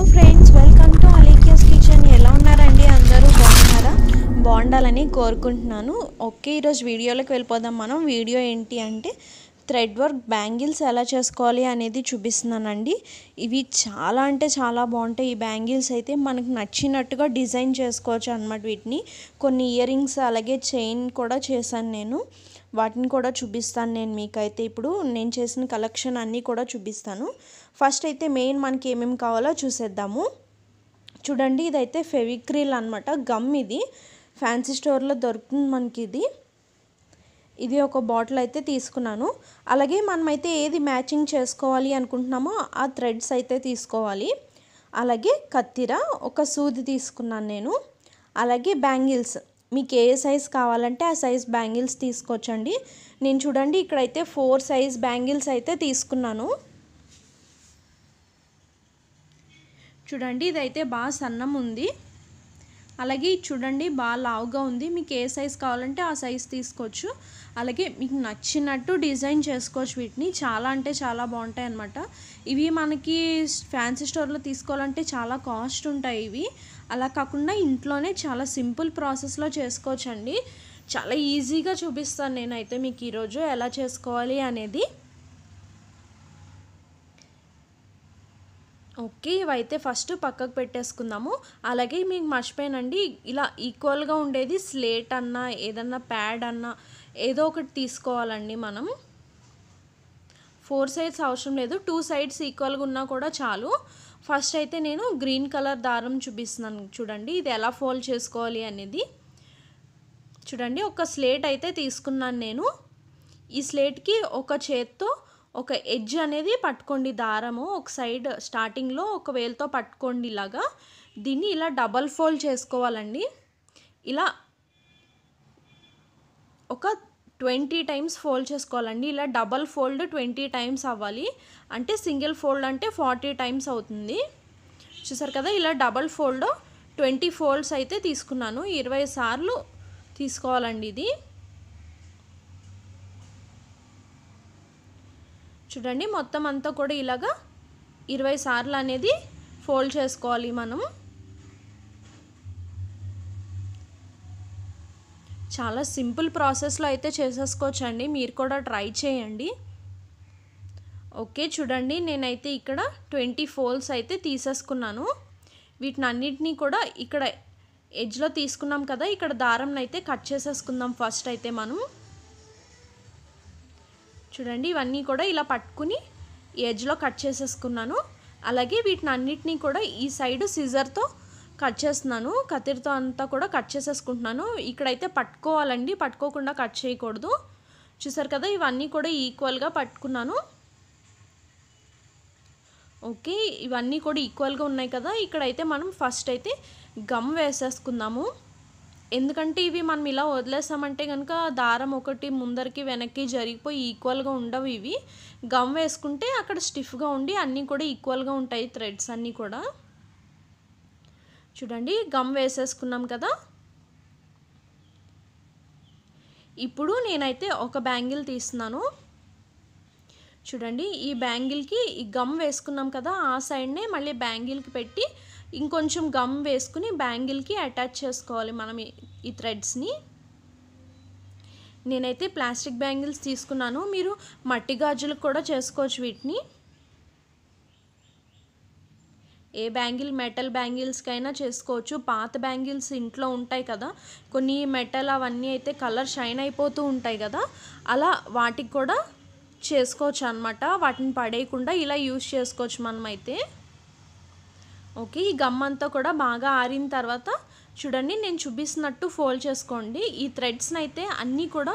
hello friends welcome to అలీకియాస్ kitchen ఎలా ఉన్నారండి అందరూ బాగున్నారా బాగుండాలని కోరుకుంటున్నాను ఓకే ఈరోజు వీడియోలోకి వెళ్ళిపోదాం మనం వీడియో ఏంటి అంటే థ్రెడ్ వర్క్ బ్యాంగిల్స్ ఎలా చేసుకోవాలి అనేది చూపిస్తున్నానండి ఇవి చాలా అంటే చాలా బాగుంటాయి ఈ బ్యాంగిల్స్ అయితే మనకు నచ్చినట్టుగా డిజైన్ చేసుకోవచ్చు అనమాట వీటిని కొన్ని ఇయర్ రింగ్స్ అలాగే చైన్ కూడా చేశాను నేను వాటిని కూడా చూపిస్తాను నేను మీకైతే ఇప్పుడు నేను చేసిన కలెక్షన్ అన్నీ కూడా చూపిస్తాను ఫస్ట్ అయితే మెయిన్ మనకి ఏమేమి కావాలో చూసేద్దాము చూడండి ఇదైతే ఫెవిక్రిల్ అనమాట గమ్ ఇది ఫ్యాన్సీ స్టోర్లో దొరుకుతుంది మనకి ఇది ఇది ఒక బాటిల్ అయితే తీసుకున్నాను అలాగే మనమైతే ఏది మ్యాచింగ్ చేసుకోవాలి అనుకుంటున్నామో ఆ థ్రెడ్స్ అయితే తీసుకోవాలి అలాగే కత్తిర ఒక సూది తీసుకున్నాను నేను అలాగే బ్యాంగిల్స్ మీకు ఏ సైజ్ కావాలంటే ఆ సైజ్ బ్యాంగిల్స్ తీసుకోవచ్చండి నేను చూడండి ఇక్కడైతే ఫోర్ సైజ్ బ్యాంగిల్స్ అయితే తీసుకున్నాను చూడండి ఇదైతే బాగా సన్నం ఉంది అలాగే చూడండి బాగా లావుగా ఉంది మీకు ఏ సైజ్ కావాలంటే ఆ సైజ్ తీసుకోవచ్చు అలాగే మీకు నచ్చినట్టు డిజైన్ చేసుకోవచ్చు వీటిని చాలా అంటే చాలా బాగుంటాయి అనమాట ఇవి మనకి ఫ్యాన్సీ స్టోర్లో తీసుకోవాలంటే చాలా కాస్ట్ ఉంటాయి ఇవి అలా కాకుండా ఇంట్లోనే చాలా సింపుల్ ప్రాసెస్లో చేసుకోవచ్చండి చాలా ఈజీగా చూపిస్తాను నేనైతే మీకు ఈరోజు ఎలా చేసుకోవాలి అనేది ఓకే ఇవైతే ఫస్ట్ పక్కకు పెట్టేసుకుందాము అలాగే మీకు మర్చిపోయానండి ఇలా ఈక్వల్గా ఉండేది స్లేట్ అన్నా ఏదన్నా ప్యాడ్ అన్నా ఏదో ఒకటి తీసుకోవాలండి మనం ఫోర్ సైడ్స్ అవసరం లేదు టూ సైడ్స్ ఈక్వల్గా ఉన్నా కూడా చాలు ఫస్ట్ అయితే నేను గ్రీన్ కలర్ దారం చూపిస్తున్నాను చూడండి ఇది ఎలా ఫోల్డ్ చేసుకోవాలి అనేది చూడండి ఒక స్లేట్ అయితే తీసుకున్నాను నేను ఈ స్లేట్కి ఒక చేత్తో ఒక ఎడ్జ్ అనేది పట్టుకోండి దారము ఒక సైడ్ స్టార్టింగ్లో ఒక వేలతో పట్టుకోండి ఇలాగా దీన్ని ఇలా డబల్ ఫోల్డ్ చేసుకోవాలండి ఇలా ఒక ట్వంటీ టైమ్స్ ఫోల్డ్ చేసుకోవాలండి ఇలా డబల్ ఫోల్డ్ ట్వంటీ టైమ్స్ అవ్వాలి అంటే సింగిల్ ఫోల్డ్ అంటే ఫార్టీ టైమ్స్ అవుతుంది చూసారు కదా ఇలా డబల్ ఫోల్డ్ ట్వంటీ ఫోల్డ్స్ అయితే తీసుకున్నాను ఇరవై సార్లు తీసుకోవాలండి ఇది చూడండి మొత్తం అంతా కూడా ఇలాగా ఇరవై సార్లు అనేది ఫోల్డ్ చేసుకోవాలి మనం చాలా సింపుల్ ప్రాసెస్లో అయితే చేసేసుకోవచ్చండి మీరు కూడా ట్రై చేయండి ఓకే చూడండి నేనైతే ఇక్కడ ట్వంటీ ఫోల్స్ అయితే తీసేసుకున్నాను వీటిని అన్నిటినీ కూడా ఇక్కడ ఎడ్జ్లో తీసుకున్నాం కదా ఇక్కడ దారం అయితే కట్ చేసేసుకుందాం ఫస్ట్ అయితే మనం చూడండి ఇవన్నీ కూడా ఇలా పట్టుకుని ఎడ్జ్లో కట్ చేసేసుకున్నాను అలాగే వీటిని అన్నిటినీ కూడా ఈ సైడ్ సిజర్తో కట్ చేస్తున్నాను కత్తిరితో అంతా కూడా కట్ చేసేసుకుంటున్నాను ఇక్కడైతే పట్టుకోవాలండి పట్టుకోకుండా కట్ చేయకూడదు చూసారు కదా ఇవన్నీ కూడా ఈక్వల్గా పట్టుకున్నాను ఓకే ఇవన్నీ కూడా ఈక్వల్గా ఉన్నాయి కదా ఇక్కడైతే మనం ఫస్ట్ అయితే గమ్ వేసేసుకుందాము ఎందుకంటే ఇవి మనం ఇలా వదిలేసామంటే కనుక దారం ఒకటి ముందరికి వెనక్కి జరిగిపోయి ఈక్వల్గా ఉండవు ఇవి గమ్ వేసుకుంటే అక్కడ స్టిఫ్గా ఉండి అన్నీ కూడా ఈక్వల్గా ఉంటాయి థ్రెడ్స్ అన్నీ కూడా చూడండి గమ్ వేసేసుకున్నాం కదా ఇప్పుడు నేనైతే ఒక బ్యాంగిల్ తీస్తున్నాను చూడండి ఈ బ్యాంగిల్కి ఈ గమ్ వేసుకున్నాం కదా ఆ సైడ్నే మళ్ళీ బ్యాంగిల్కి పెట్టి ఇంకొంచెం గమ్ వేసుకుని బ్యాంగిల్కి అటాచ్ చేసుకోవాలి మనం ఈ థ్రెడ్స్ని నేనైతే ప్లాస్టిక్ బ్యాంగిల్స్ తీసుకున్నాను మీరు మట్టి గాజులకు కూడా చేసుకోవచ్చు వీటిని ఏ బ్యాంగిల్ మెటల్ బ్యాంగిల్స్కైనా చేసుకోవచ్చు పాత బ్యాంగిల్స్ ఇంట్లో ఉంటాయి కదా కొన్ని మెటల్ అవన్నీ అయితే కలర్ షైన్ అయిపోతూ ఉంటాయి కదా అలా వాటికి కూడా చేసుకోవచ్చు అనమాట వాటిని పడేయకుండా ఇలా యూస్ చేసుకోవచ్చు మనమైతే ఓకే ఈ గమ్ అంతా కూడా బాగా ఆరిన తర్వాత చూడండి నేను చూపిస్తున్నట్టు ఫోల్డ్ చేసుకోండి ఈ థ్రెడ్స్ని అయితే అన్నీ కూడా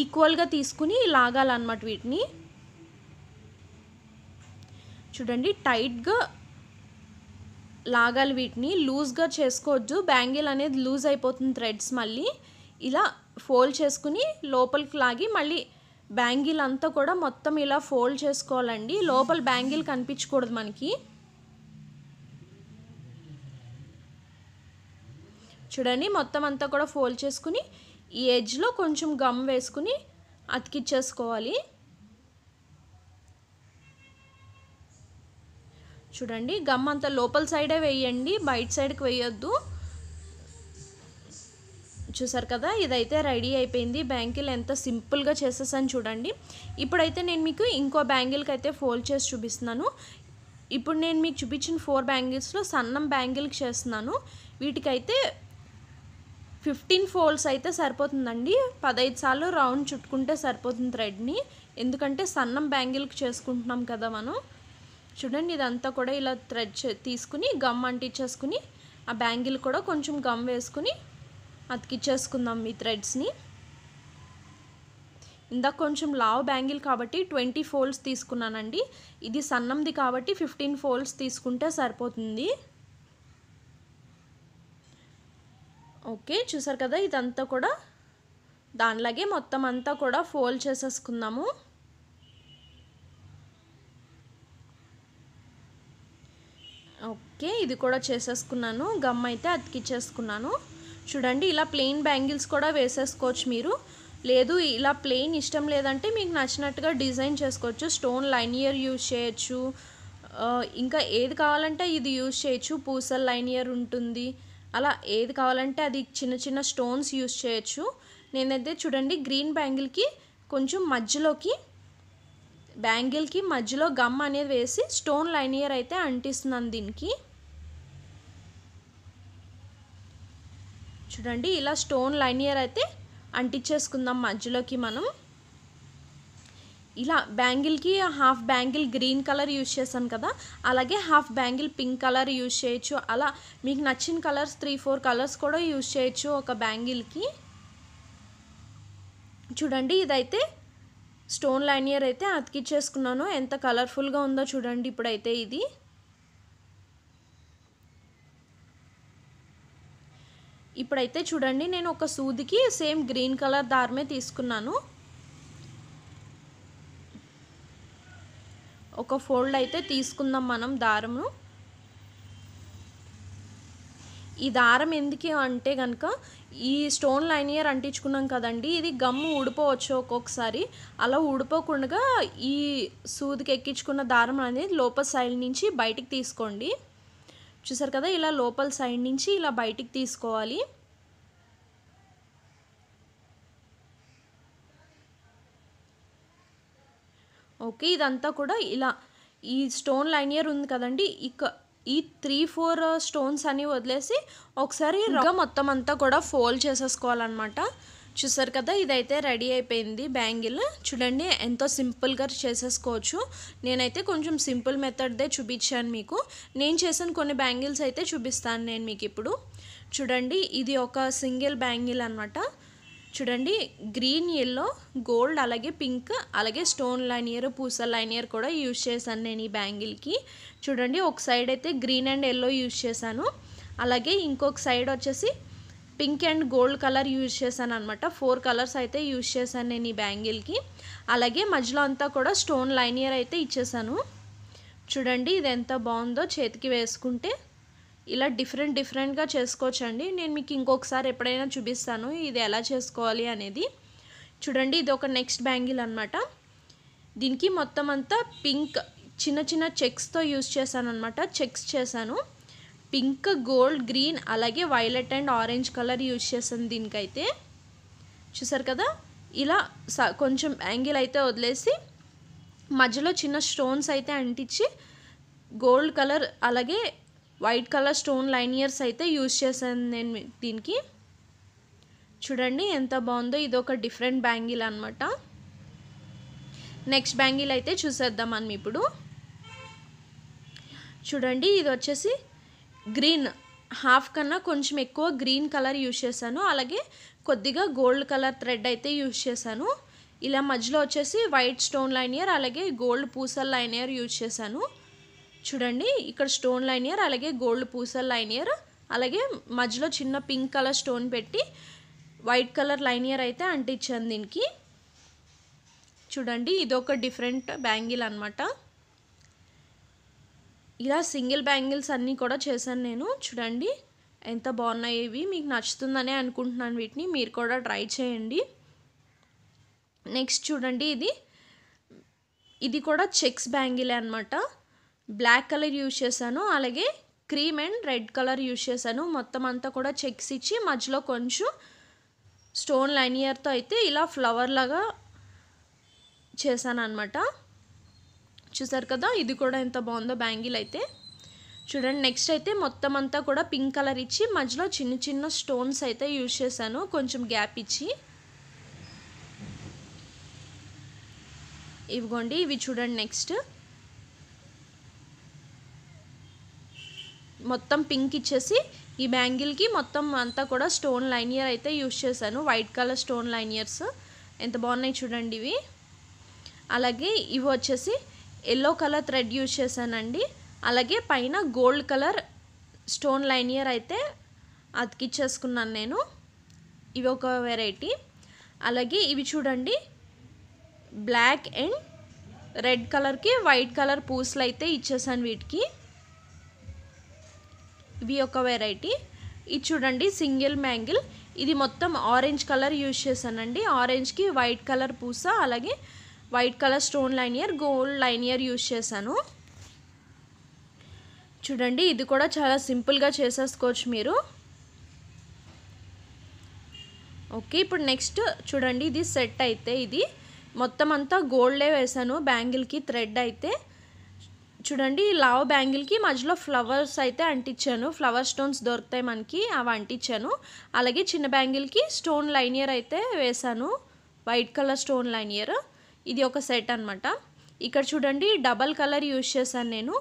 ఈక్వల్గా తీసుకుని లాగాలన్నమాట వీటిని చూడండి టైట్గా లాగాలి వీటిని లూజ్గా చేసుకోవద్దు బ్యాంగిల్ అనేది లూజ్ అయిపోతుంది థ్రెడ్స్ మళ్ళీ ఇలా ఫోల్డ్ చేసుకుని లోపలికి లాగి మళ్ళీ బ్యాంగిల్ అంతా కూడా మొత్తం ఇలా ఫోల్డ్ చేసుకోవాలండి లోపల బ్యాంగిల్ కనిపించకూడదు మనకి చూడండి మొత్తం అంతా కూడా ఫోల్డ్ చేసుకుని ఈ ఎడ్జ్లో కొంచెం గమ్ వేసుకుని అతికిచ్చేసుకోవాలి చూడండి గమ్ అంత లోపల సైడే వేయండి బయట సైడ్కి వేయొద్దు చూసారు కదా ఇదైతే రెడీ అయిపోయింది బ్యాంగిల్ ఎంత సింపుల్గా చేసేసాను చూడండి ఇప్పుడైతే నేను మీకు ఇంకో బ్యాంగిల్కి అయితే ఫోల్డ్ చేసి చూపిస్తున్నాను ఇప్పుడు నేను మీకు చూపించిన ఫోర్ బ్యాంగిల్స్లో సన్నం బ్యాంగిల్కి చేస్తున్నాను వీటికైతే ఫిఫ్టీన్ ఫోల్డ్స్ అయితే సరిపోతుందండి పదహైదు సార్లు రౌండ్ చుట్టుకుంటే సరిపోతుంది థ్రెడ్ని ఎందుకంటే సన్నం బ్యాంగిల్కి చేసుకుంటున్నాం కదా మనం చూడండి ఇదంతా కూడా ఇలా థ్రెడ్ తీసుకుని గమ్ అంటించేసుకుని ఆ బ్యాంగిల్ కూడా కొంచెం గమ్ వేసుకుని అతికిచ్చేసుకుందాం ఈ థ్రెడ్స్ని ఇందాక కొంచెం లావ్ బ్యాంగిల్ కాబట్టి ట్వంటీ ఫోల్డ్స్ తీసుకున్నానండి ఇది సన్నంది కాబట్టి ఫిఫ్టీన్ ఫోల్డ్స్ తీసుకుంటే సరిపోతుంది ఓకే చూసారు కదా ఇదంతా కూడా దానిలాగే మొత్తం అంతా కూడా ఫోల్డ్ చేసేసుకుందాము ఓకే ఇది కూడా చేసేసుకున్నాను గమ్ అయితే అతికిచ్చేసుకున్నాను చూడండి ఇలా ప్లెయిన్ బ్యాంగిల్స్ కూడా వేసేసుకోవచ్చు మీరు లేదు ఇలా ప్లెయిన్ ఇష్టం లేదంటే మీకు నచ్చినట్టుగా డిజైన్ చేసుకోవచ్చు స్టోన్ లైనియర్ యూజ్ చేయొచ్చు ఇంకా ఏది కావాలంటే ఇది యూజ్ చేయొచ్చు పూసల్ లైనియర్ ఉంటుంది అలా ఏది కావాలంటే అది చిన్న చిన్న స్టోన్స్ యూజ్ చేయొచ్చు నేనైతే చూడండి గ్రీన్ బ్యాంగిల్కి కొంచెం మధ్యలోకి బ్యాంగిల్కి మధ్యలో గమ్ అనేది వేసి స్టోన్ లైనియర్ అయితే అంటిస్తున్నాను దీనికి చూడండి ఇలా స్టోన్ లైనియర్ అయితే అంటించేసుకుందాం మధ్యలోకి మనం ఇలా బ్యాంగిల్కి half bangle green colour use చేశాను కదా అలాగే half bangle pink colour use చేయొచ్చు అలా మీకు నచ్చిన కలర్స్ త్రీ ఫోర్ కలర్స్ కూడా యూజ్ చేయొచ్చు ఒక బ్యాంగిల్కి చూడండి ఇదైతే స్టోన్ లైనియర్ అయితే అతికిచ్చేసుకున్నాను ఎంత కలర్ఫుల్గా ఉందో చూడండి ఇప్పుడైతే ఇది ఇప్పుడైతే చూడండి నేను ఒక సూదికి సేమ్ గ్రీన్ కలర్ దారమే తీసుకున్నాను ఒక ఫోల్డ్ అయితే తీసుకుందాం మనం దారము ఈ దారం ఎందుకు అంటే కనుక ఈ స్టోన్ లైనియర్ అంటించుకున్నాం కదండి ఇది గమ్ము ఊడిపోవచ్చు ఒక్కొక్కసారి అలా ఊడిపోకుండా ఈ సూదికి ఎక్కించుకున్న దారం అనేది లోపల సైడ్ నుంచి బయటికి తీసుకోండి చూసారు కదా ఇలా లోపల సైడ్ నుంచి ఇలా బయటికి తీసుకోవాలి ఓకే ఇదంతా కూడా ఇలా ఈ స్టోన్ లైనియర్ ఉంది కదండి ఇక ఈ త్రీ ఫోర్ స్టోన్స్ అన్నీ వదిలేసి ఒకసారి మొత్తం అంతా కూడా ఫోల్డ్ చేసేసుకోవాలన్నమాట చూసారు కదా ఇదైతే రెడీ అయిపోయింది బ్యాంగిల్ చూడండి ఎంతో సింపుల్గా చేసేసుకోవచ్చు నేనైతే కొంచెం సింపుల్ మెథడ్దే చూపించాను మీకు నేను చేసిన కొన్ని బ్యాంగిల్స్ అయితే చూపిస్తాను నేను మీకు ఇప్పుడు చూడండి ఇది ఒక సింగిల్ బ్యాంగిల్ అనమాట చూడండి గ్రీన్ ఎల్లో గోల్డ్ అలాగే పింక్ అలాగే స్టోన్ లైనియర్ పూస లైనియర్ కూడా యూజ్ చేశాను నేను ఈ బ్యాంగిల్కి చూడండి ఒక సైడ్ అయితే గ్రీన్ అండ్ ఎల్లో యూజ్ చేశాను అలాగే ఇంకొక సైడ్ వచ్చేసి pink and gold colour use చేశాను అనమాట ఫోర్ కలర్స్ అయితే యూజ్ చేశాను నేను ఈ బ్యాంగిల్కి అలాగే మధ్యలో అంతా కూడా స్టోన్ లైనియర్ అయితే ఇచ్చేసాను చూడండి ఇది ఎంత బాగుందో చేతికి వేసుకుంటే ఇలా డిఫరెంట్ డిఫరెంట్గా చేసుకోవచ్చండి నేను మీకు ఇంకొకసారి ఎప్పుడైనా చూపిస్తాను ఇది ఎలా చేసుకోవాలి అనేది చూడండి ఇది ఒక నెక్స్ట్ బ్యాంగిల్ అనమాట దీనికి మొత్తం అంతా పింక్ చిన్న చిన్న చెక్స్తో యూజ్ చేశాను అనమాట చెక్స్ చేశాను పింక్ గోల్డ్ గ్రీన్ అలాగే violet and orange colour use చేస్తుంది దీనికైతే చూసారు కదా ఇలా కొంచెం యాంగిల్ అయితే వదిలేసి మధ్యలో చిన్న స్టోన్స్ అయితే అంటించి గోల్డ్ కలర్ అలాగే వైట్ కలర్ స్టోన్ లైనియర్స్ అయితే యూజ్ చేశాను నేను దీనికి చూడండి ఎంత బాగుందో ఇది ఒక డిఫరెంట్ బ్యాంగిల్ అనమాట నెక్స్ట్ బ్యాంగిల్ అయితే చూసేద్దాం మనం ఇప్పుడు చూడండి ఇది వచ్చేసి గ్రీన్ హాఫ్ కన్నా కొంచెం ఎక్కువ గ్రీన్ కలర్ యూజ్ చేశాను అలాగే కొద్దిగా గోల్డ్ కలర్ థ్రెడ్ అయితే యూజ్ చేశాను ఇలా మధ్యలో వచ్చేసి వైట్ స్టోన్ లైనియర్ అలాగే గోల్డ్ పూసల్ లైనియర్ యూజ్ చేశాను చూడండి ఇక్కడ స్టోన్ లైనియర్ అలాగే గోల్డ్ పూసల్ లైనియర్ అలాగే మధ్యలో చిన్న పింక్ కలర్ స్టోన్ పెట్టి వైట్ కలర్ లైనియర్ అయితే అంటించాను దీనికి చూడండి ఇదొక డిఫరెంట్ బ్యాంగిల్ అనమాట ఇలా సింగిల్ బ్యాంగిల్స్ అన్నీ కూడా చేశాను నేను చూడండి ఎంత బాగున్నాయి ఇవి మీకు నచ్చుతుందనే అనుకుంటున్నాను వీటిని మీరు కూడా ట్రై చేయండి నెక్స్ట్ చూడండి ఇది ఇది కూడా చెక్స్ బ్యాంగిలే అనమాట బ్లాక్ కలర్ యూజ్ చేశాను అలాగే cream and red colour use చేశాను మొత్తం అంతా కూడా చెక్స్ ఇచ్చి మధ్యలో కొంచెం స్టోన్ లైనియర్తో అయితే ఇలా ఫ్లవర్ లాగా చేశాను అనమాట చూసారు కదా ఇది కూడా ఎంత బాగుందో బ్యాంగిల్ అయితే చూడండి నెక్స్ట్ అయితే మొత్తం అంతా కూడా పింక్ కలర్ ఇచ్చి మధ్యలో చిన్న చిన్న స్టోన్స్ అయితే యూజ్ చేశాను కొంచెం గ్యాప్ ఇచ్చి ఇవిగోండి ఇవి చూడండి నెక్స్ట్ మొత్తం పింక్ ఇచ్చేసి ఈ బ్యాంగిల్కి మొత్తం అంతా కూడా స్టోన్ లైనియర్ అయితే యూజ్ చేశాను వైట్ కలర్ స్టోన్ లైనియర్స్ ఎంత బాగున్నాయి చూడండి ఇవి అలాగే ఇవి వచ్చేసి ఎల్లో కలర్ థ్రెడ్ యూజ్ చేశానండి అలాగే పైన గోల్డ్ కలర్ స్టోన్ లైనియర్ అయితే అతికిచ్చేసుకున్నాను నేను ఇవి ఒక వెరైటీ అలాగే ఇవి చూడండి బ్లాక్ అండ్ రెడ్ కలర్కి వైట్ కలర్ పూసలు అయితే ఇచ్చేసాను వీటికి ఇవి ఒక వెరైటీ ఇది చూడండి సింగిల్ మ్యాంగిల్ ఇది మొత్తం ఆరెంజ్ కలర్ యూజ్ చేశానండి ఆరెంజ్కి వైట్ కలర్ పూస అలాగే white colour stone liner gold liner use చేశాను చూడండి ఇది కూడా చాలా సింపుల్గా చేసేసుకోవచ్చు మీరు ఓకే ఇప్పుడు నెక్స్ట్ చూడండి ఇది సెట్ అయితే ఇది మొత్తం అంతా గోల్డే వేసాను బ్యాంగిల్కి థ్రెడ్ అయితే చూడండి లావ్ బ్యాంగిల్కి మధ్యలో ఫ్లవర్స్ అయితే అంటించాను ఫ్లవర్ స్టోన్స్ దొరుకుతాయి మనకి అవి అంటించాను అలాగే చిన్న బ్యాంగిల్కి స్టోన్ లైనియర్ అయితే వేసాను వైట్ కలర్ స్టోన్ లైనియర్ ఇది ఒక సెట్ అనమాట ఇక్కడ చూడండి డబల్ కలర్ యూజ్ చేశాను నేను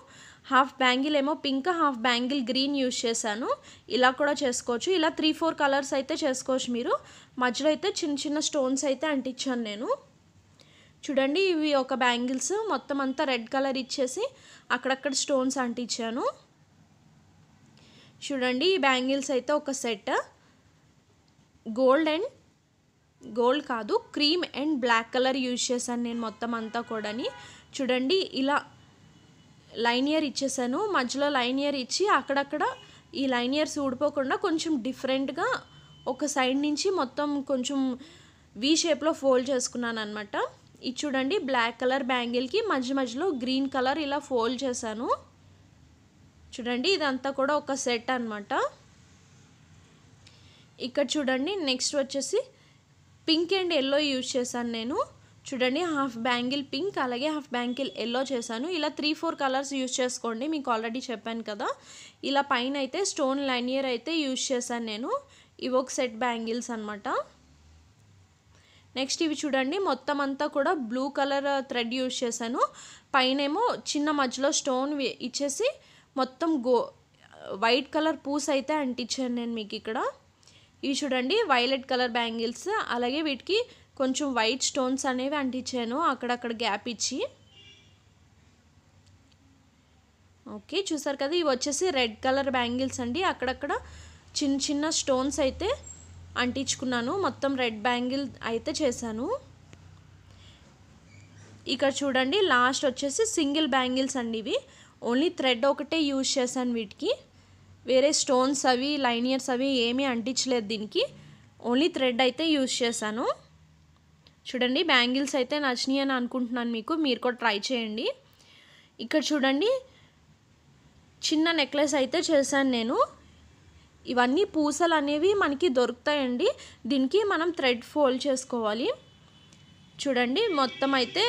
హాఫ్ బ్యాంగిల్ ఏమో pink half bangle green use చేశాను ఇలా కూడా చేసుకోవచ్చు ఇలా త్రీ ఫోర్ కలర్స్ అయితే చేసుకోవచ్చు మీరు మధ్యలో అయితే చిన్న చిన్న స్టోన్స్ అయితే అంటించాను నేను చూడండి ఇవి ఒక బ్యాంగిల్స్ మొత్తం అంతా రెడ్ కలర్ ఇచ్చేసి అక్కడక్కడ స్టోన్స్ అంటించాను చూడండి ఈ బ్యాంగిల్స్ అయితే ఒక సెట్ గోల్డ్ అండ్ గోల్డ్ కాదు cream and black colour use చేశాను నేను మొత్తం అంతా కూడాని చూడండి ఇలా లైనియర్ ఇచ్చేసాను మధ్యలో లైనియర్ ఇచ్చి అక్కడక్కడ ఈ లైనియర్స్ ఊడిపోకుండా కొంచెం డిఫరెంట్గా ఒక సైడ్ నుంచి మొత్తం కొంచెం వీ షేప్లో ఫోల్డ్ చేసుకున్నాను అనమాట ఇది చూడండి బ్లాక్ కలర్ బ్యాంగిల్కి మధ్య మధ్యలో గ్రీన్ కలర్ ఇలా ఫోల్డ్ చేశాను చూడండి ఇదంతా కూడా ఒక సెట్ అనమాట ఇక్కడ చూడండి నెక్స్ట్ వచ్చేసి పింక్ అండ్ ఎల్లో యూజ్ చేశాను నేను చూడండి హాఫ్ బ్యాంగిల్ పింక్ అలాగే హాఫ్ బ్యాంగిల్ ఎల్లో చేశాను ఇలా త్రీ ఫోర్ కలర్స్ యూజ్ చేసుకోండి మీకు ఆల్రెడీ చెప్పాను కదా ఇలా పైన అయితే స్టోన్ లైనియర్ అయితే యూజ్ చేశాను నేను ఇవి ఒక సెట్ బ్యాంగిల్స్ అనమాట నెక్స్ట్ ఇవి చూడండి మొత్తం అంతా కూడా బ్లూ కలర్ థ్రెడ్ యూజ్ చేశాను పైనేమో చిన్న మధ్యలో స్టోన్ ఇచ్చేసి మొత్తం గో వైట్ కలర్ పూస్ అయితే అంటించాను నేను మీకు ఇక్కడ ఇవి చూడండి వైలెట్ కలర్ బ్యాంగిల్స్ అలాగే వీటికి కొంచెం వైట్ స్టోన్స్ అనేవి అంటించాను అక్కడక్కడ గ్యాప్ ఇచ్చి ఓకే చూసారు కదా ఇవి వచ్చేసి రెడ్ కలర్ బ్యాంగిల్స్ అండి అక్కడక్కడ చిన్న చిన్న స్టోన్స్ అయితే అంటించుకున్నాను మొత్తం రెడ్ బ్యాంగిల్ అయితే చేశాను ఇక్కడ చూడండి లాస్ట్ వచ్చేసి సింగిల్ బ్యాంగిల్స్ అండి ఇవి ఓన్లీ థ్రెడ్ ఒకటే యూజ్ చేశాను వీటికి వేరే స్టోన్స్ అవి లైనియర్స్ అవి ఏమీ అంటించలేదు దీనికి ఓన్లీ థ్రెడ్ అయితే యూజ్ చేశాను చూడండి బ్యాంగిల్స్ అయితే నచ్చినాయి అని అనుకుంటున్నాను మీకు మీరు కూడా ట్రై చేయండి ఇక్కడ చూడండి చిన్న నెక్లెస్ అయితే చేశాను నేను ఇవన్నీ పూసలు అనేవి మనకి దొరుకుతాయండి దీనికి మనం థ్రెడ్ ఫోల్డ్ చేసుకోవాలి చూడండి మొత్తం అయితే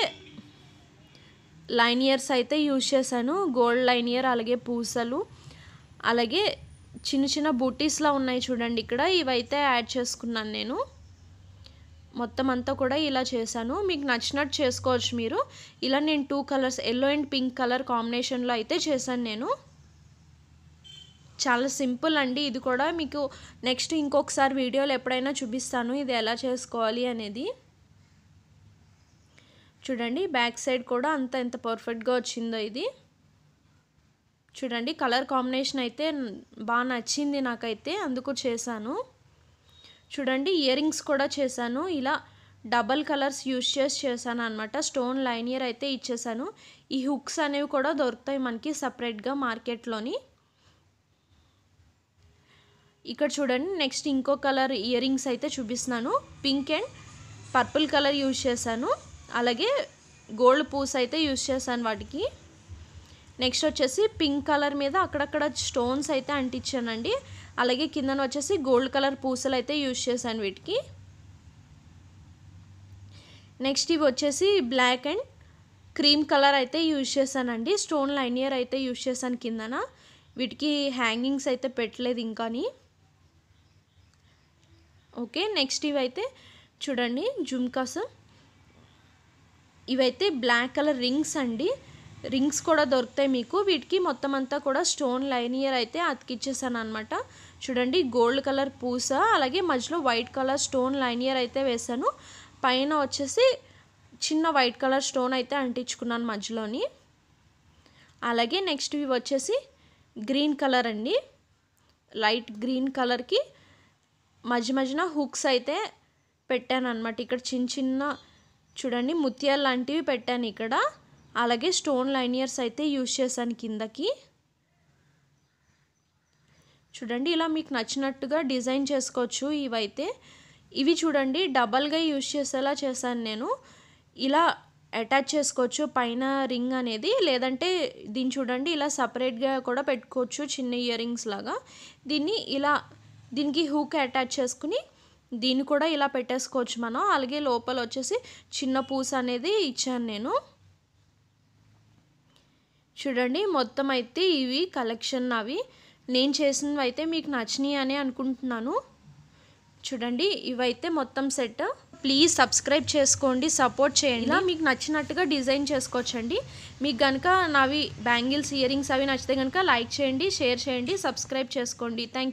లైనియర్స్ అయితే యూజ్ చేశాను గోల్డ్ లైనియర్ అలాగే పూసలు అలాగే చిన్న చిన్న బూటీస్లా ఉన్నాయి చూడండి ఇక్కడ ఇవైతే యాడ్ చేసుకున్నాను నేను మొత్తం అంతా కూడా ఇలా చేశాను మీకు నచ్చినట్టు చేసుకోవచ్చు మీరు ఇలా నేను two colours yellow and pink colour కాంబినేషన్లో అయితే చేశాను నేను చాలా సింపుల్ అండి ఇది కూడా మీకు నెక్స్ట్ ఇంకొకసారి వీడియోలు ఎప్పుడైనా చూపిస్తాను ఇది ఎలా చేసుకోవాలి అనేది చూడండి బ్యాక్ సైడ్ కూడా అంత ఎంత పర్ఫెక్ట్గా వచ్చిందో ఇది చూడండి కలర్ కాంబినేషన్ అయితే బాగా నచ్చింది నాకైతే అందుకు చేశాను చూడండి ఇయర్ రింగ్స్ కూడా చేశాను ఇలా డబల్ కలర్స్ యూజ్ చేసి చేశాను అనమాట స్టోన్ లైన్ ఇయర్ అయితే ఇచ్చేసాను ఈ హుక్స్ అనేవి కూడా దొరుకుతాయి మనకి సపరేట్గా మార్కెట్లోని ఇక్కడ చూడండి నెక్స్ట్ ఇంకో కలర్ ఇయర్ రింగ్స్ అయితే చూపిస్తున్నాను pink and purple colour use చేశాను అలాగే గోల్డ్ పూస్ అయితే యూజ్ చేశాను వాటికి నెక్స్ట్ వచ్చేసి పింక్ కలర్ మీద అక్కడక్కడ స్టోన్స్ అయితే అంటించానండి అలాగే కిందన వచ్చేసి గోల్డ్ కలర్ పూసలు అయితే యూజ్ చేశాను వీటికి నెక్స్ట్ ఇవి వచ్చేసి బ్లాక్ అండ్ క్రీమ్ కలర్ అయితే యూజ్ చేశానండి స్టోన్ లైనియర్ అయితే యూజ్ చేశాను కిందన వీటికి హ్యాంగింగ్స్ అయితే పెట్టలేదు ఇంకాని ఓకే నెక్స్ట్ ఇవైతే చూడండి జుమ్కాస్ ఇవైతే బ్లాక్ కలర్ రింగ్స్ అండి రింగ్స్ కూడా దొరుకుతాయి మీకు వీటికి మొత్తం అంతా కూడా స్టోన్ లైనియర్ అయితే అతికిచ్చేసాను అనమాట చూడండి గోల్డ్ కలర్ పూస అలాగే మధ్యలో వైట్ కలర్ స్టోన్ లైనియర్ అయితే వేసాను పైన వచ్చేసి చిన్న వైట్ కలర్ స్టోన్ అయితే అంటించుకున్నాను మధ్యలోని అలాగే నెక్స్ట్ ఇవి వచ్చేసి గ్రీన్ కలర్ అండి లైట్ గ్రీన్ కలర్కి మధ్య మధ్యన హుక్స్ అయితే పెట్టాను అనమాట ఇక్కడ చిన్న చిన్న చూడండి ముత్యాలు లాంటివి పెట్టాను ఇక్కడ అలాగే స్టోన్ లైనియర్స్ అయితే యూజ్ చేశాను కిందకి చూడండి ఇలా మీకు నచ్చినట్టుగా డిజైన్ చేసుకోవచ్చు ఇవైతే ఇవి చూడండి డబల్గా యూజ్ చేసేలా చేశాను నేను ఇలా అటాచ్ చేసుకోవచ్చు పైన రింగ్ అనేది లేదంటే దీన్ని చూడండి ఇలా సపరేట్గా కూడా పెట్టుకోవచ్చు చిన్న ఇయర్ రింగ్స్ లాగా దీన్ని ఇలా దీనికి హూక్ అటాచ్ చేసుకుని దీన్ని కూడా ఇలా పెట్టేసుకోవచ్చు మనం అలాగే లోపల వచ్చేసి చిన్న పూస అనేది ఇచ్చాను నేను చూడండి మొత్తం అయితే ఇవి కలెక్షన్ అవి నేను చేసినవి అయితే మీకు నచ్చినాయి అని అనుకుంటున్నాను చూడండి ఇవైతే మొత్తం సెట్ ప్లీజ్ సబ్స్క్రైబ్ చేసుకోండి సపోర్ట్ చేయండి ఇలా మీకు నచ్చినట్టుగా డిజైన్ చేసుకోవచ్చండి మీకు కనుక నావి బ్యాంగిల్స్ ఇయరింగ్స్ అవి నచ్చితే కనుక లైక్ చేయండి షేర్ చేయండి సబ్స్క్రైబ్ చేసుకోండి థ్యాంక్